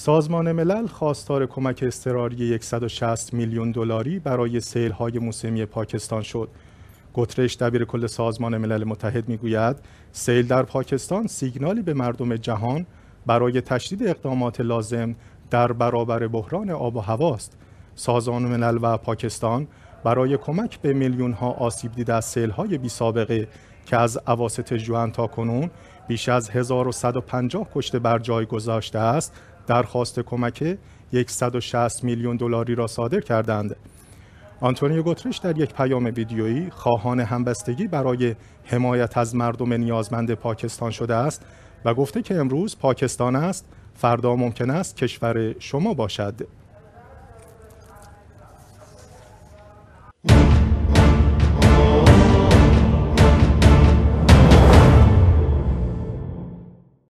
سازمان ملل خواستار کمک اضطراری 160 میلیون دلاری برای سیل‌های موسمی پاکستان شد. گوترش دبیر کل سازمان ملل متحد میگوید سیل در پاکستان سیگنالی به مردم جهان برای تشدید اقدامات لازم در برابر بحران آب و هواست. سازمان ملل و پاکستان برای کمک به میلیون ها آسیب دیده از سیل های بی سابقه که از عواست جوان تا کنون بیش از 1150 کشته بر جای گذاشته است درخواست کمک 160 میلیون دلاری را صادر کردند. آنتونیو گوترش در یک پیام ویدیویی خواهان همبستگی برای حمایت از مردم نیازمند پاکستان شده است و گفته که امروز پاکستان است فردا ممکن است کشور شما باشد.